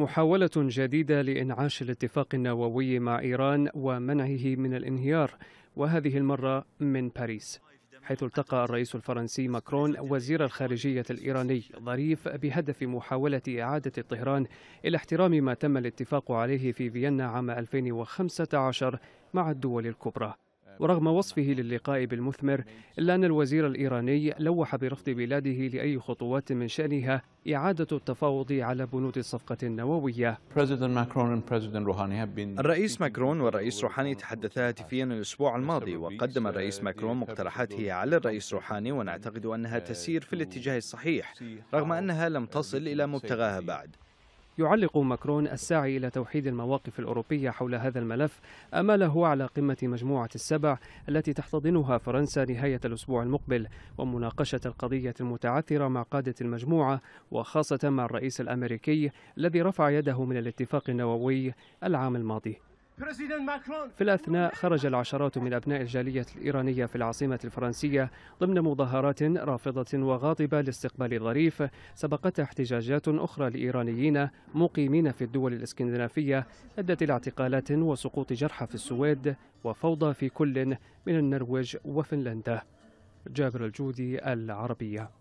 محاولة جديدة لإنعاش الاتفاق النووي مع إيران ومنعه من الانهيار وهذه المرة من باريس حيث التقى الرئيس الفرنسي ماكرون وزير الخارجية الإيراني ظريف بهدف محاولة إعادة طهران إلى احترام ما تم الاتفاق عليه في فيينا عام 2015 مع الدول الكبرى ورغم وصفه للقاء بالمثمر إلا أن الوزير الإيراني لوح برفض بلاده لأي خطوات من شأنها إعادة التفاوض على بنود الصفقة النووية الرئيس ماكرون والرئيس روحاني تحدثا هاتفيا الأسبوع الماضي وقدم uh, الرئيس ماكرون مقترحاته على الرئيس روحاني ونعتقد أنها uh, تسير في الاتجاه الصحيح رغم أنها لم تصل إلى مبتغاها بعد يعلق ماكرون الساعي إلى توحيد المواقف الأوروبية حول هذا الملف أمله على قمة مجموعة السبع التي تحتضنها فرنسا نهاية الأسبوع المقبل ومناقشة القضية المتعثرة مع قادة المجموعة وخاصة مع الرئيس الأمريكي الذي رفع يده من الاتفاق النووي العام الماضي في الأثناء خرج العشرات من أبناء الجالية الإيرانية في العاصمة الفرنسية ضمن مظاهرات رافضة وغاضبة لاستقبال الظريف سبقتها احتجاجات أخرى لإيرانيين مقيمين في الدول الإسكندنافية أدت إلى اعتقالات وسقوط جرحى في السويد وفوضى في كل من النرويج وفنلندا جابر الجودي العربية